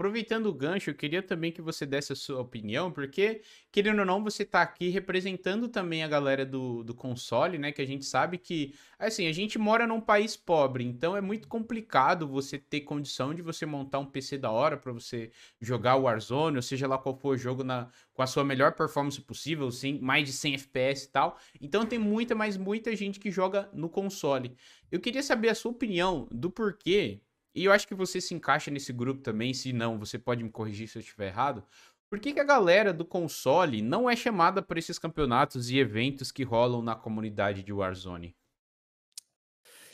aproveitando o gancho, eu queria também que você desse a sua opinião, porque, querendo ou não, você está aqui representando também a galera do, do console, né? Que a gente sabe que, assim, a gente mora num país pobre, então é muito complicado você ter condição de você montar um PC da hora para você jogar o Warzone, ou seja lá qual for o jogo, na, com a sua melhor performance possível, sim, mais de 100 FPS e tal. Então tem muita, mas muita gente que joga no console. Eu queria saber a sua opinião do porquê e eu acho que você se encaixa nesse grupo também, se não, você pode me corrigir se eu estiver errado. Por que, que a galera do console não é chamada para esses campeonatos e eventos que rolam na comunidade de Warzone?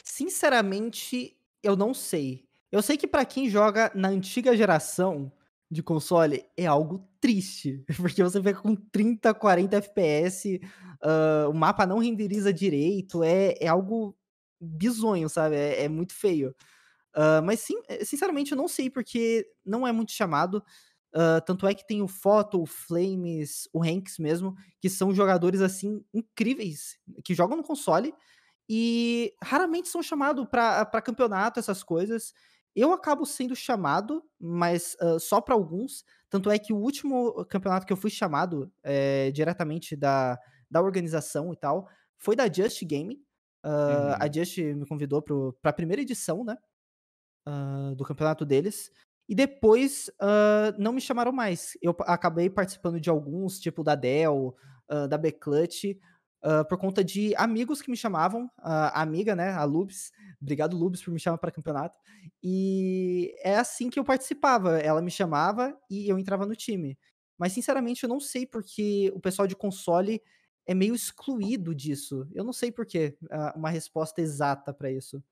Sinceramente, eu não sei. Eu sei que para quem joga na antiga geração de console é algo triste, porque você fica com 30, 40 FPS, uh, o mapa não renderiza direito, é, é algo bizonho, sabe? É, é muito feio. Uh, mas sim, eh, sinceramente, eu não sei porque não é muito chamado. Uh, tanto é que tem o Foto, o Flames, o Hanks mesmo, que são jogadores assim incríveis, que jogam no console e raramente são chamados para campeonato, essas coisas. Eu acabo sendo chamado, mas uh, só para alguns. Tanto é que o último campeonato que eu fui chamado é, diretamente da, da organização e tal foi da Just Game. Uhum. A Just me convidou para a primeira edição, né? uh, do campeonato deles. E depois uh, não me chamaram mais. Eu acabei participando de alguns, tipo da Dell, uh, da Beclut, uh, por conta de amigos que me chamavam, a amiga, né, a Lubes. Obrigado, Lubes, por me chamar para campeonato. E é assim que eu participava. Ela me chamava e eu entrava no time. Mas, sinceramente, eu não sei porque o pessoal de console é meio excluído disso. Eu não sei porquê. Uh, uma resposta exata para isso.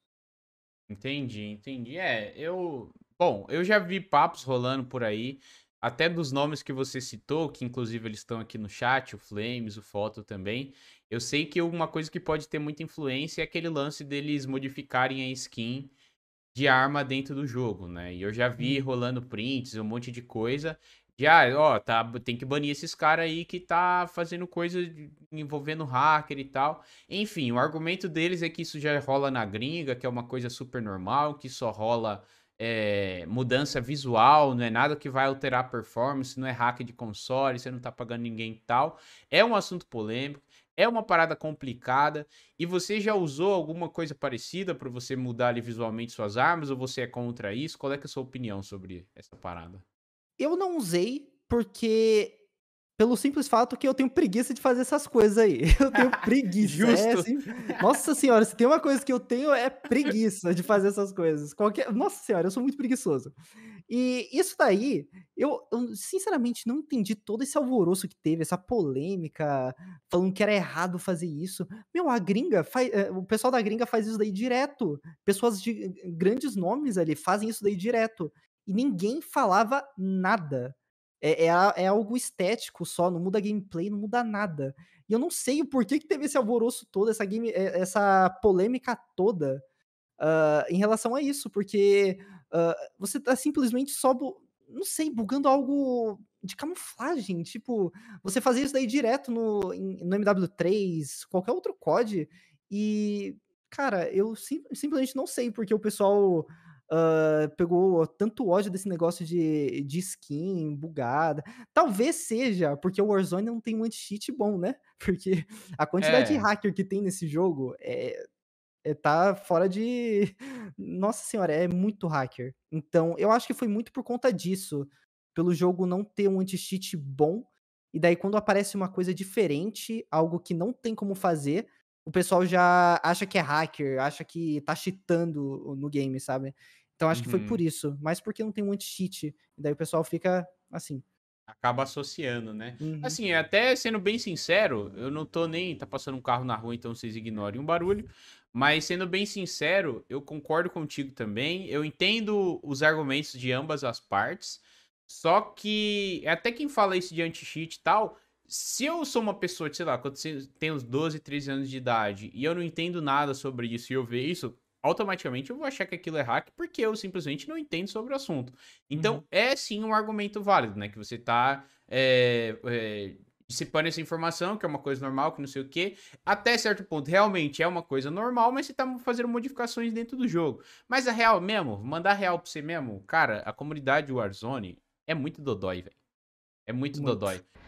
Entendi, entendi. É, eu. Bom, eu já vi papos rolando por aí, até dos nomes que você citou, que inclusive eles estão aqui no chat, o Flames, o Foto também. Eu sei que uma coisa que pode ter muita influência é aquele lance deles modificarem a skin de arma dentro do jogo, né? E eu já vi uhum. rolando prints, um monte de coisa. Já, ah, ó, tá, tem que banir esses caras aí que tá fazendo coisa envolvendo hacker e tal. Enfim, o argumento deles é que isso já rola na gringa, que é uma coisa super normal, que só rola é, mudança visual, não é nada que vai alterar a performance, não é hack de console, você não tá pagando ninguém e tal. É um assunto polêmico, é uma parada complicada. E você já usou alguma coisa parecida para você mudar ali, visualmente suas armas ou você é contra isso? Qual é, é a sua opinião sobre essa parada? Eu não usei porque pelo simples fato que eu tenho preguiça de fazer essas coisas aí. Eu tenho preguiça. É Justo. É, assim, nossa senhora, se tem uma coisa que eu tenho é preguiça de fazer essas coisas. Qualquer... Nossa senhora, eu sou muito preguiçoso. E isso daí, eu, eu sinceramente não entendi todo esse alvoroço que teve, essa polêmica, falando que era errado fazer isso. Meu, a gringa, faz, eh, o pessoal da gringa faz isso daí direto. Pessoas de eh, grandes nomes ali fazem isso daí direto e ninguém falava nada. É, é, é, algo estético só, não muda gameplay, não muda nada. E eu não sei o porquê que teve esse alvoroço todo, essa, game, é, essa polêmica toda uh, em relação a isso, porque uh, você tá simplesmente só, não sei, bugando algo de camuflagem, tipo, você fazia isso daí direto no, no MW3, qualquer outro COD, e, cara, eu sim, simplesmente não sei porque o pessoal Uh, pegou tanto ódio desse negócio de, de skin bugada. Talvez seja porque o Warzone não é tem um anti-cheat bom, né? Porque a quantidade é. de hacker que tem nesse jogo é, é, tá fora de. Nossa senhora, é muito hacker. Então, eu acho que foi muito por conta disso. Pelo jogo não ter um anti-cheat bom. E daí, quando aparece uma coisa diferente, algo que não tem como fazer, o pessoal já acha que é hacker, acha que tá cheatando no game, sabe? Então acho uhum. que foi por uhum. isso. Mas porque não tem anti cheat. E daí o pessoal fica assim. Acaba associando, né? Uhum. Assim, até sendo bem sincero, eu não tô nem. Tá passando um carro na rua, então vocês ignorem um barulho. Mas sendo bem sincero, eu concordo contigo também. Eu entendo os argumentos de ambas as partes. Só que é até quem fala isso de anti-cheat e tal, se eu sou uma pessoa, sei lá, quando tem uns 12, 13 anos de idade e eu não entendo nada sobre isso e eu ver isso, automaticamente eu vou achar que aquilo é hack porque eu simplesmente não entendo sobre o assunto. Então, uhum. é sim um argumento válido, né? Que você tá é, é, dissipando essa informação, que é uma coisa normal, que não sei o quê. Até certo ponto, realmente é uma coisa normal, mas você tá fazendo modificações dentro do jogo. Mas a é real mesmo, mandar real pra você mesmo, cara, a comunidade Warzone é muito dodói, velho. É muito, muito dodói.